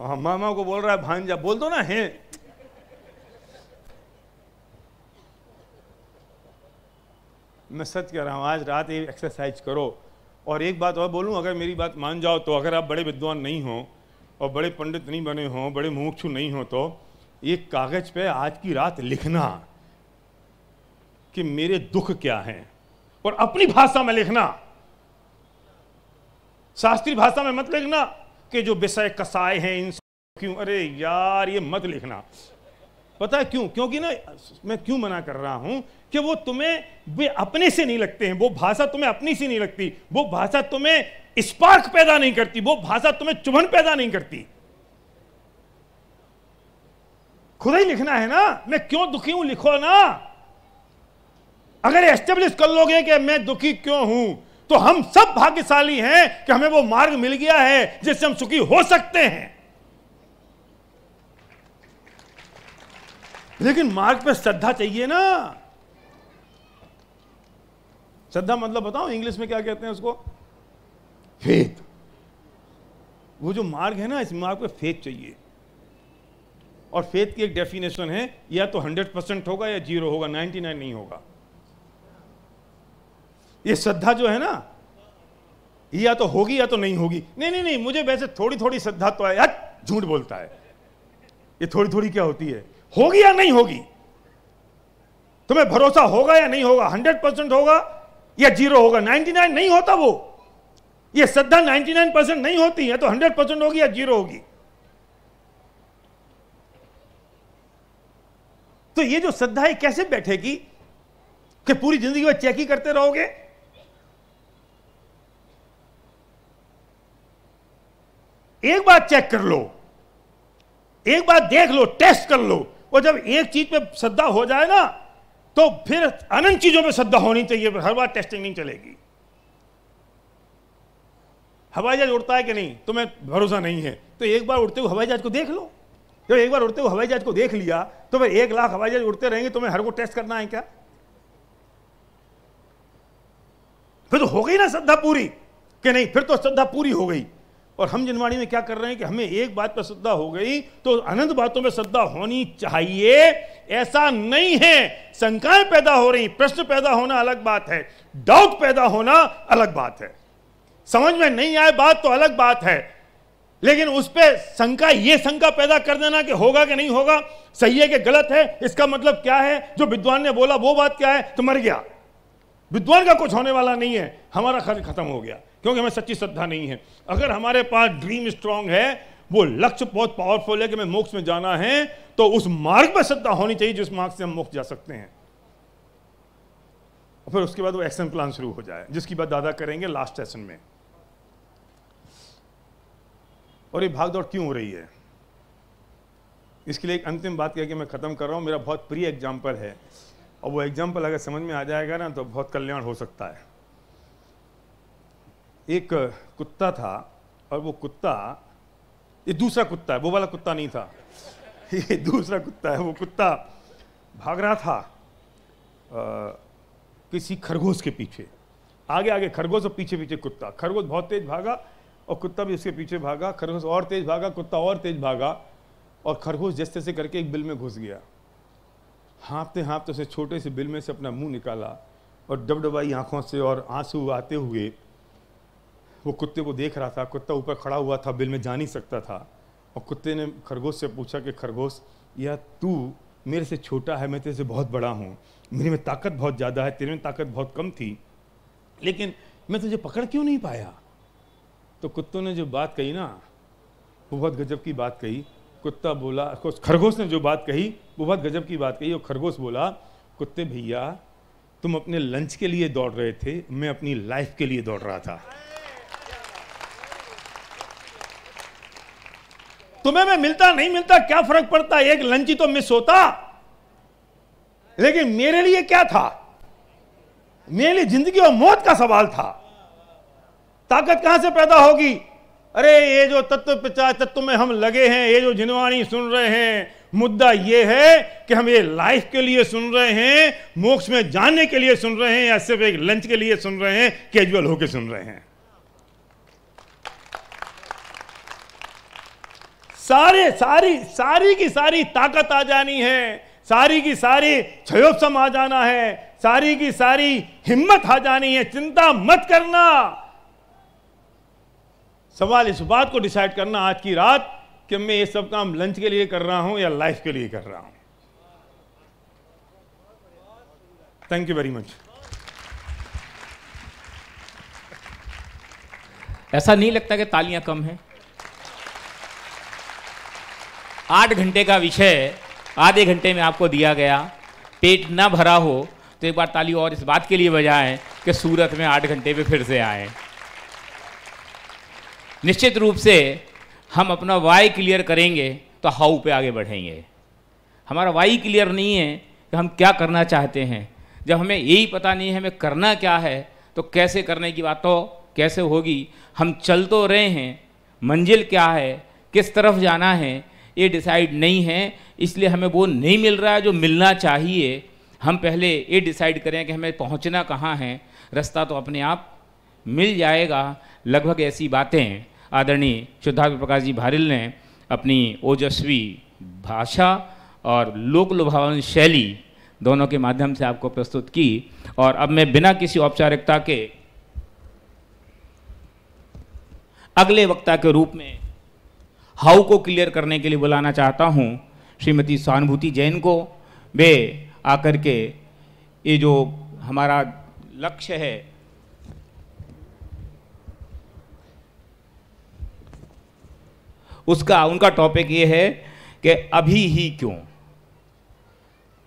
हाँ, मामा को बोल रहा है भांजा बोल दो ना है मैं सच कह रहा हूँ आज रात ये एक्सरसाइज करो और एक बात और बोलूँ अगर मेरी बात मान जाओ तो अगर आप बड़े विद्वान नहीं हो और बड़े पंडित नहीं बने हों बड़े मुमुक्षु नहीं हो तो ये कागज पे आज की रात लिखना कि मेरे दुख क्या हैं और अपनी भाषा में लिखना शास्त्रीय भाषा में मत लिखना के जो विषय कसाए हैं इन क्यों अरे यार ये मत लिखना पता है क्यों क्योंकि ना मैं क्यों मना कर रहा हूं कि वो तुम्हें वे अपने से नहीं लगते हैं वो भाषा तुम्हें अपनी से नहीं लगती वो भाषा तुम्हें स्पार्क पैदा नहीं करती वो भाषा तुम्हें चुभन पैदा नहीं करती खुद ही लिखना है ना मैं क्यों दुखी हूं लिखो ना अगर एस्टेब्लिश कर लोगे कि मैं दुखी क्यों हूं तो हम सब भाग्यशाली हैं कि हमें वो मार्ग मिल गया है जिससे हम सुखी हो सकते हैं लेकिन मार्ग पे श्रद्धा चाहिए ना श्रद्धा मतलब बताओ इंग्लिश में क्या कहते हैं उसको फेथ वो जो मार्ग है ना इस मार्ग पे फेथ चाहिए और फेथ की एक डेफिनेशन है या तो हंड्रेड परसेंट होगा या जीरो होगा नाइन नहीं होगा ये श्रद्धा जो है ना या तो होगी या तो नहीं होगी नहीं नहीं नहीं मुझे वैसे थोड़ी थोड़ी श्रद्धा तो है यार झूठ बोलता है ये थोड़ी थोड़ी क्या होती है होगी या नहीं होगी तुम्हें भरोसा होगा या नहीं होगा हंड्रेड परसेंट होगा या जीरो होगा नाइनटी नाइन नहीं होता वो ये श्रद्धा नाइनटी नाइन परसेंट नहीं होती है तो हंड्रेड परसेंट होगी या जीरो होगी तो ये जो श्रद्धा है कैसे बैठेगी कि पूरी जिंदगी में चेक ही करते रहोगे एक बार चेक कर लो एक बार देख लो टेस्ट कर लो और जब एक चीज पे श्रद्धा हो जाए ना तो फिर अनंत चीजों पे श्रद्धा होनी चाहिए हर बार टेस्टिंग नहीं चलेगी हवाई जहाज उड़ता है कि नहीं तुम्हें भरोसा नहीं है तो एक बार उड़ते हुए हवाई जहाज को देख लो जब एक बार उड़ते हुए हवाई जहाज को देख लिया तो फिर एक लाख हवाई जहाज उड़ते रहेंगे तुम्हें हर को टेस्ट करना है क्या फिर तो हो गई ना श्रद्धा पूरी कि नहीं फिर तो श्रद्धा पूरी हो गई और हम जनवाणी में क्या कर रहे हैं कि हमें एक बात पर श्रद्धा हो गई तो अनंत बातों में श्रद्धा होनी चाहिए ऐसा नहीं है शंकाएं पैदा हो रही प्रश्न पैदा होना अलग बात है डाउट पैदा होना अलग बात है समझ में नहीं आए बात तो अलग बात है लेकिन उस पर शंका ये शंका पैदा कर देना कि होगा कि नहीं होगा सही है कि गलत है इसका मतलब क्या है जो विद्वान ने बोला वो बात क्या है तो मर गया विद्वान का कुछ होने वाला नहीं है हमारा खर्च खत्म हो गया क्योंकि हमें सच्ची श्रद्धा नहीं है अगर हमारे पास ड्रीम स्ट्रांग है वो लक्ष्य बहुत पावरफुल है कि हमें मोक्ष में जाना है तो उस मार्ग पर श्रद्धा होनी चाहिए जिस मार्ग से हम मोक्ष जा सकते हैं और फिर उसके बाद वो एक्शन प्लान शुरू हो जाए जिसकी बात दादा करेंगे लास्ट सेशन में और ये भागदौड़ क्यों हो रही है इसके लिए एक अंतिम बात कह के मैं ख़त्म कर रहा हूं मेरा बहुत प्रिय एग्जाम्पल है और वो एग्जाम्पल अगर समझ में आ जाएगा ना तो बहुत कल्याण हो सकता है एक कुत्ता था और वो कुत्ता ये दूसरा कुत्ता है वो वाला कुत्ता नहीं था ये दूसरा कुत्ता है वो कुत्ता भाग रहा था आ, किसी खरगोश के पीछे आगे आगे खरगोश और पीछे पीछे कुत्ता खरगोश बहुत तेज भागा और कुत्ता भी उसके पीछे भागा खरगोश और तेज भागा कुत्ता और तेज भागा और खरगोश जैसे जैसे करके एक बिल में घुस गया हाँपते हाँपते उसे छोटे से बिल में से अपना मुंह निकाला और डबडबाई आँखों से और आंसू आते हुए वो कुत्ते को देख रहा था कुत्ता ऊपर खड़ा हुआ था बिल में जा नहीं सकता था और कुत्ते ने खरगोश से पूछा कि खरगोश या तू मेरे से छोटा है मैं तेरे से बहुत बड़ा हूँ मेरे में ताकत बहुत ज़्यादा है तेरे में ताकत बहुत कम थी लेकिन मैं तुझे पकड़ क्यों नहीं पाया तो कुत्तों ने जो बात कही ना वो बहुत गजब की बात कही कुत्ता बोला खरगोश ने जो बात कही वो बहुत गजब की बात कही और खरगोश बोला कुत्ते भैया तुम अपने लंच के लिए दौड़ रहे थे मैं अपनी लाइफ के लिए दौड़ रहा था तुम्हें मैं मिलता नहीं मिलता क्या फर्क पड़ता एक लंच ही तो मिस होता लेकिन मेरे लिए क्या था मेरे लिए जिंदगी और मौत का सवाल था ताकत कहां से पैदा होगी अरे ये जो तत्व प्रचार तत्व में हम लगे हैं ये जो जिनवाणी सुन रहे हैं मुद्दा ये है कि हम ये लाइफ के लिए सुन रहे हैं मोक्ष में जाने के लिए सुन रहे हैं या सिर्फ एक लंच के लिए सुन रहे हैं कैजुअल होके सुन रहे हैं सारे सारी सारी की सारी ताकत आ जानी है सारी की सारी क्षयोपम आ जाना है सारी की सारी हिम्मत आ जानी है चिंता मत करना सवाल इस बात को डिसाइड करना आज की रात कि मैं ये सब काम लंच के लिए कर रहा हूं या लाइफ के लिए कर रहा हूं थैंक यू वेरी मच ऐसा नहीं लगता कि तालियां कम हैं आठ घंटे का विषय आधे घंटे में आपको दिया गया पेट ना भरा हो तो एक बार ताली और इस बात के लिए बजाएं कि सूरत में आठ घंटे पे फिर से आए निश्चित रूप से हम अपना वाई क्लियर करेंगे तो हाउ पे आगे बढ़ेंगे हमारा वाई क्लियर नहीं है कि हम क्या करना चाहते हैं जब हमें यही पता नहीं है हमें करना क्या है तो कैसे करने की बात तो कैसे होगी हम चल तो रहे हैं मंजिल क्या है किस तरफ जाना है ये डिसाइड नहीं है इसलिए हमें वो नहीं मिल रहा है जो मिलना चाहिए हम पहले ये डिसाइड करें कि हमें पहुंचना कहाँ है रास्ता तो अपने आप मिल जाएगा लगभग ऐसी बातें आदरणीय शुद्धार्थ प्रकाश जी भारिल ने अपनी ओजस्वी भाषा और लोक लुभावन शैली दोनों के माध्यम से आपको प्रस्तुत की और अब मैं बिना किसी औपचारिकता के अगले वक्ता के रूप में हाउ को क्लियर करने के लिए बुलाना चाहता हूँ श्रीमती सहानुभूति जैन को वे आकर के ये जो हमारा लक्ष्य है उसका उनका टॉपिक ये है कि अभी ही क्यों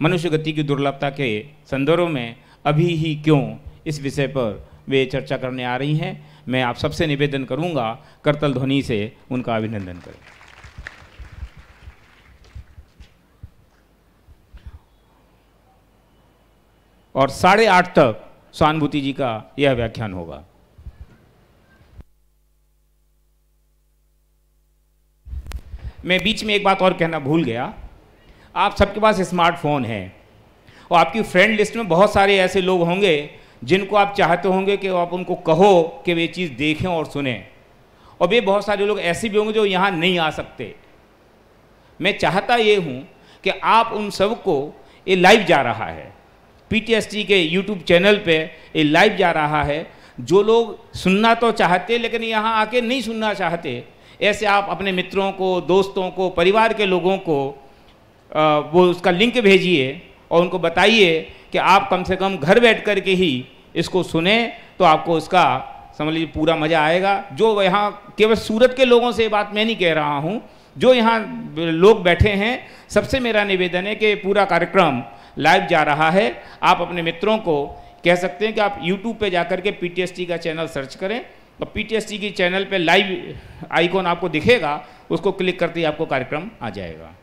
मनुष्य गति की दुर्लभता के संदर्भ में अभी ही क्यों इस विषय पर वे चर्चा करने आ रही हैं मैं आप सबसे निवेदन करूंगा करतल ध्वनि से उनका अभिनंदन करें और साढ़े आठ तक सहानुभूति जी का यह व्याख्यान होगा मैं बीच में एक बात और कहना भूल गया आप सबके पास स्मार्टफोन है और आपकी फ्रेंड लिस्ट में बहुत सारे ऐसे लोग होंगे जिनको आप चाहते होंगे कि आप उनको कहो कि वे चीज़ देखें और सुने और वे बहुत सारे लोग ऐसे भी होंगे जो यहाँ नहीं आ सकते मैं चाहता ये हूँ कि आप उन सबको ये लाइव जा रहा है पीटीएसटी के यूट्यूब चैनल पे ये लाइव जा रहा है जो लोग सुनना तो चाहते लेकिन यहाँ आके नहीं सुनना चाहते ऐसे आप अपने मित्रों को दोस्तों को परिवार के लोगों को आ, वो उसका लिंक भेजिए और उनको बताइए कि आप कम से कम घर बैठ कर के ही इसको सुने तो आपको इसका समझ लीजिए पूरा मज़ा आएगा जो यहाँ केवल सूरत के लोगों से बात मैं नहीं कह रहा हूँ जो यहाँ लोग बैठे हैं सबसे मेरा निवेदन है कि पूरा कार्यक्रम लाइव जा रहा है आप अपने मित्रों को कह सकते हैं कि आप यूट्यूब पे जाकर के पीटीएसटी का चैनल सर्च करें और पीटीएसटी की चैनल पे लाइव आइकॉन आपको दिखेगा उसको क्लिक करते ही आपको कार्यक्रम आ जाएगा